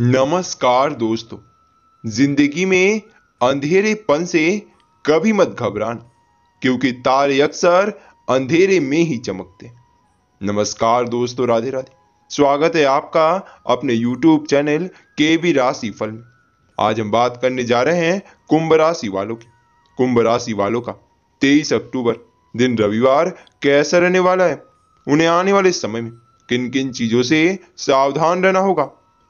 नमस्कार दोस्तों जिंदगी में अंधेरेपन से कभी मत घबरान क्योंकि तारे अक्सर अंधेरे में ही चमकते नमस्कार दोस्तों राधे राधे स्वागत है आपका अपने YouTube चैनल के बी राशि फल में आज हम बात करने जा रहे हैं कुंभ राशि वालों की कुंभ राशि वालों का 23 अक्टूबर दिन रविवार कैसा रहने वाला है उन्हें आने वाले समय में किन किन चीजों से सावधान रहना होगा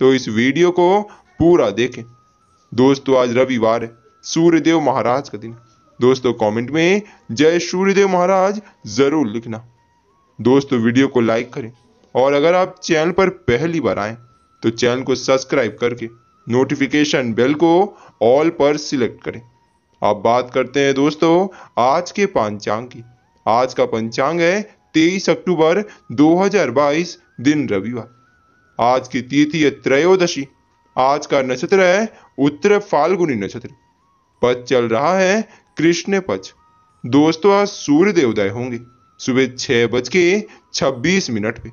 तो इस वीडियो को पूरा देखें दोस्तों आज रविवार है सूर्यदेव महाराज का दिन दोस्तों कमेंट में जय सूर्यदेव महाराज जरूर लिखना दोस्तों वीडियो को लाइक करें और अगर आप चैनल पर पहली बार आए तो चैनल को सब्सक्राइब करके नोटिफिकेशन बेल को ऑल पर सिलेक्ट करें अब बात करते हैं दोस्तों आज के पंचांग की आज का पंचांग है 23 अक्टूबर 2022 दिन रविवार आज की तिथि है त्रयोदशी आज का नक्षत्र है उत्तर फाल्गुनी नक्षत्र पद चल रहा है कृष्ण पक्ष दोस्तों आज सूर्यदेव उदय होंगे सुबह छह बज के छब्बीस मिनट पे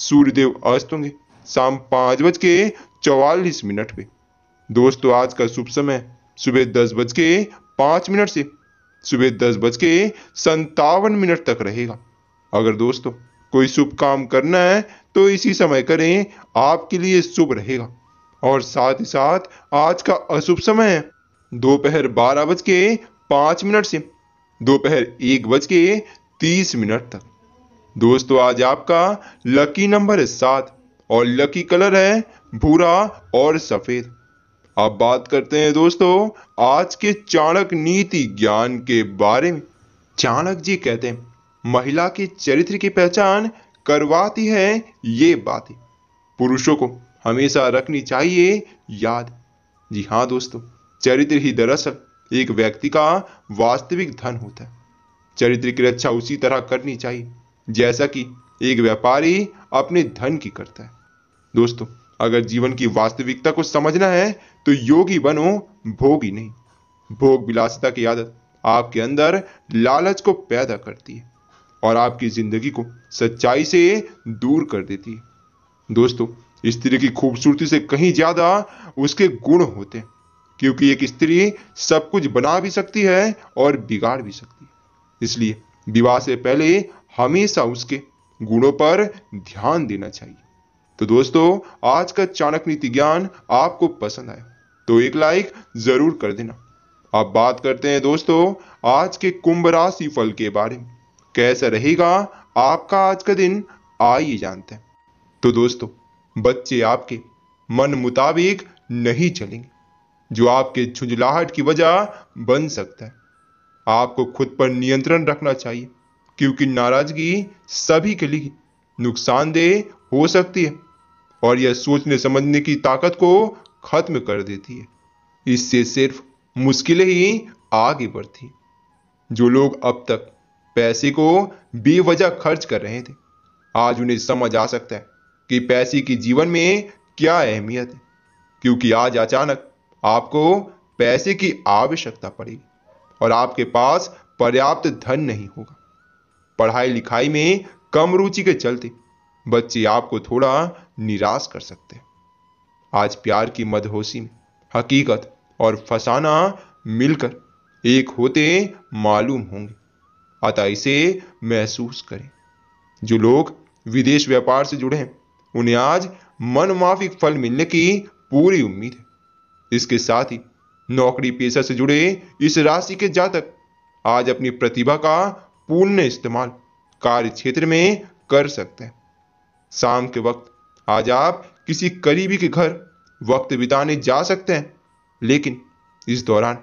सूर्यदेव अस्त होंगे शाम पांच बज के चौवालीस मिनट पे दोस्तों आज का शुभ समय सुबह दस बज के पांच मिनट से सुबह दस बज के संतावन मिनट तक रहेगा अगर दोस्तों कोई शुभ काम करना है तो इसी समय करें आपके लिए शुभ रहेगा और साथ ही साथ आज का अशुभ समय है दोपहर बारह बज के पांच मिनट से दोपहर एक बज के तीस मिनट तक दोस्तों आज आपका लकी नंबर है सात और लकी कलर है भूरा और सफ़ेद अब बात करते हैं दोस्तों आज के चाणक नीति ज्ञान के बारे में चाणक जी कहते हैं महिला के चरित्र की पहचान करवाती हैं ये बातें पुरुषों को हमेशा रखनी चाहिए याद जी हाँ दोस्तों चरित्र ही दरअसल एक व्यक्ति का वास्तविक धन होता है चरित्र की रक्षा उसी तरह करनी चाहिए जैसा कि एक व्यापारी अपने धन की करता है दोस्तों अगर जीवन की वास्तविकता को समझना है तो योगी बनो भोगी नहीं भोग विलासिता की आदत आपके अंदर लालच को पैदा करती है और आपकी ज़िंदगी को सच्चाई से दूर कर देती है दोस्तों स्त्री की खूबसूरती से कहीं ज़्यादा उसके गुण होते हैं क्योंकि एक स्त्री सब कुछ बना भी सकती है और बिगाड़ भी सकती है इसलिए विवाह से पहले हमेशा उसके गुणों पर ध्यान देना चाहिए तो दोस्तों आज का चाणक नीति ज्ञान आपको पसंद आया तो एक लाइक जरूर कर देना अब बात करते हैं दोस्तों आज के कुंभ राशि फल के बारे में कैसा रहेगा आपका आज का दिन आइए जानते हैं तो दोस्तों बच्चे आपके मन मुताबिक नहीं चलेंगे जो आपके झुंझलाहट की वजह बन सकता है आपको खुद पर नियंत्रण रखना चाहिए क्योंकि नाराजगी सभी के लिए नुकसानदेह हो सकती है और यह सोचने समझने की ताकत को खत्म कर देती है इससे सिर्फ मुश्किलें ही आगे बढ़ती जो लोग अब तक पैसे को बेवजह खर्च कर रहे थे आज उन्हें समझ आ सकता है कि पैसे की जीवन में क्या अहमियत है क्योंकि आज अचानक आपको पैसे की आवश्यकता पड़ेगी और आपके पास पर्याप्त धन नहीं होगा पढ़ाई लिखाई में कम रुचि के चलते बच्चे आपको थोड़ा निराश कर सकते हैं आज प्यार की मदहोशी में हकीकत और फसाना मिलकर एक होते मालूम होंगे अतः इसे महसूस करें जो लोग विदेश व्यापार से जुड़े हैं उन्हें आज मनमाफिक फल मिलने की पूरी उम्मीद है इसके साथ ही नौकरी पेशा से जुड़े इस राशि के जातक आज अपनी प्रतिभा का पूर्ण इस्तेमाल कार्य क्षेत्र में कर सकते हैं शाम के वक्त आज आप किसी करीबी के घर वक्त बिताने जा सकते हैं लेकिन इस दौरान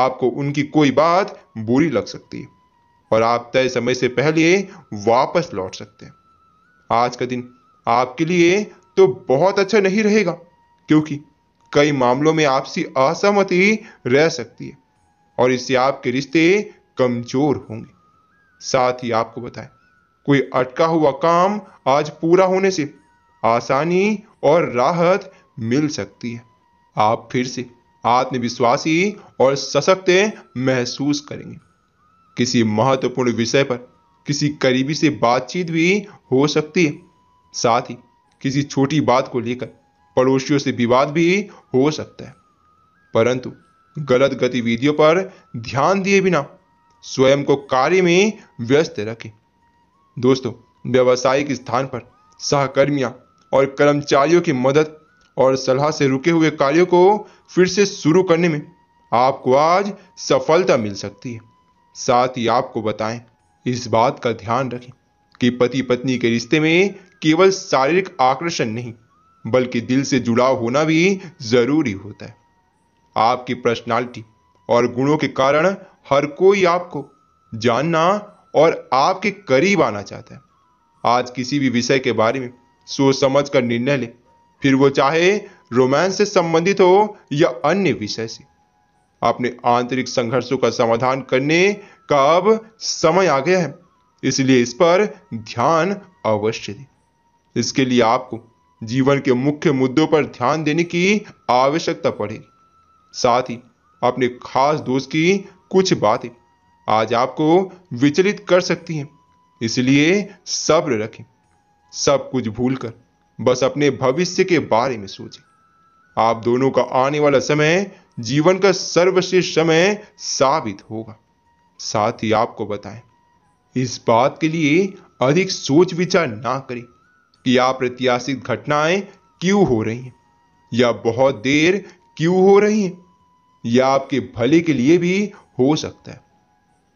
आपको उनकी कोई बात बुरी लग सकती है और आप तय समय से पहले वापस लौट सकते हैं आज का दिन आपके लिए तो बहुत अच्छा नहीं रहेगा क्योंकि कई मामलों में आपसी असहमति रह सकती है और इससे आपके रिश्ते कमजोर होंगे साथ ही आपको बताएं कोई अटका हुआ काम आज पूरा होने से आसानी और राहत मिल सकती है आप फिर से आत्मविश्वासी और सशक्त महसूस करेंगे किसी महत्वपूर्ण विषय पर किसी करीबी से बातचीत भी हो सकती है साथ ही किसी छोटी बात को लेकर पड़ोसियों से विवाद भी हो सकता है परंतु गलत गतिविधियों पर ध्यान दिए बिना स्वयं को कार्य में व्यस्त रखें दोस्तों व्यावसायिक स्थान पर सहकर्मियां और कर्मचारियों की मदद और सलाह से रुके हुए कार्यों को फिर से शुरू करने में आपको आज सफलता मिल सकती है साथ ही आपको बताएं इस बात का ध्यान रखें कि पति पत्नी के रिश्ते में केवल शारीरिक आकर्षण नहीं बल्कि दिल से जुड़ाव होना भी जरूरी होता है आपकी पर्सनालिटी और गुणों के कारण हर कोई आपको जानना और आपके करीब आना चाहता है आज किसी भी विषय के बारे में सोच समझ कर निर्णय ले फिर वो चाहे रोमांस से संबंधित हो या अन्य विषय से अपने आंतरिक संघर्षों का समाधान करने का अब समय आ गया है इसलिए इस पर ध्यान अवश्य दें इसके लिए आपको जीवन के मुख्य मुद्दों पर ध्यान देने की आवश्यकता पड़ेगी साथ ही अपने खास दोस्त की कुछ बातें आज आपको विचलित कर सकती हैं इसलिए सब्र रखें सब कुछ भूलकर बस अपने भविष्य के बारे में सोचें आप दोनों का आने वाला समय जीवन का सर्वश्रेष्ठ समय साबित होगा साथ ही आपको बताएं इस बात के लिए अधिक सोच विचार ना करें कि अप्रत्याशित घटनाएं क्यों हो रही हैं या बहुत देर क्यों हो रही हैं या आपके भले के लिए भी हो सकता है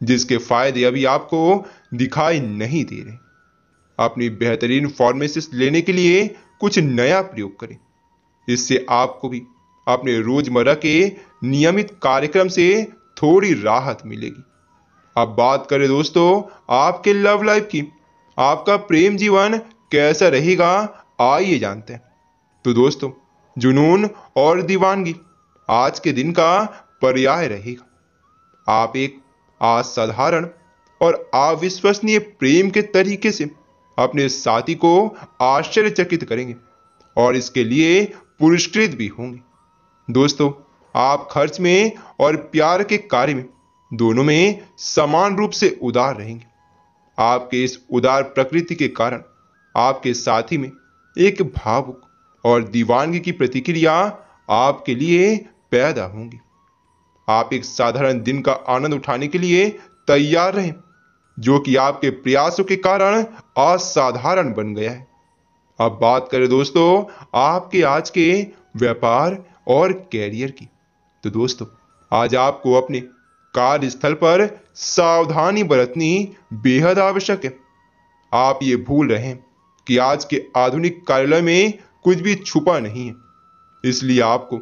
जिसके फायदे अभी आपको दिखाई नहीं दे रहे अपनी बेहतरीन फॉर्मेसिस लेने के लिए कुछ नया प्रयोग करें इससे आपको भी अपने रोजमर्रा के नियमित कार्यक्रम से थोड़ी राहत मिलेगी अब बात करें दोस्तों आपके लव लाइफ की आपका प्रेम जीवन कैसा रहेगा आइए जानते हैं तो दोस्तों जुनून और दीवानगी आज के दिन का पर्याय रहेगा आप एक असाधारण और अविश्वसनीय प्रेम के तरीके से अपने साथी को आश्चर्यचकित करेंगे और इसके लिए पुरस्कृत भी होंगे दोस्तों आप खर्च में और प्यार के कार्य में दोनों में समान रूप से उदार रहेंगे आपके इस उदार प्रकृति के कारण आपके साथी में एक भावुक और दीवानगी की प्रतिक्रिया आपके लिए पैदा होंगी आप एक साधारण दिन का आनंद उठाने के लिए तैयार रहें जो कि आपके प्रयासों के कारण असाधारण बन गया है अब बात करें दोस्तों आपके आज के व्यापार और कैरियर की तो दोस्तों आज आपको अपने कार्यस्थल पर सावधानी बरतनी बेहद आवश्यक है आप ये भूल रहे हैं कि आज के आधुनिक कार्यालय में कुछ भी छुपा नहीं है इसलिए आपको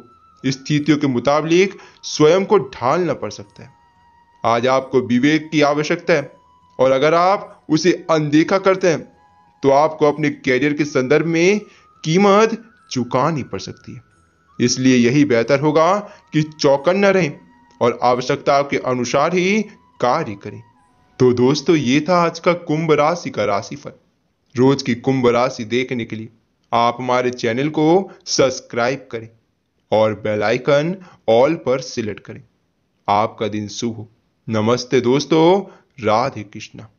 स्थितियों के मुताबिक स्वयं को ढालना पड़ सकता है आज आपको विवेक की आवश्यकता है और अगर आप उसे अनदेखा करते हैं तो आपको अपने कैरियर के संदर्भ में कीमत चुकानी पड़ सकती है इसलिए यही बेहतर होगा कि चौकन न रहें और आवश्यकता के अनुसार ही कार्य करें तो दोस्तों ये था आज का कुंभ राशि का राशिफल रोज की कुंभ राशि देखने के लिए आप हमारे चैनल को सब्सक्राइब करें और बेल आइकन ऑल पर सिलेक्ट करें आपका दिन शुभ हो नमस्ते दोस्तों राधे कृष्णा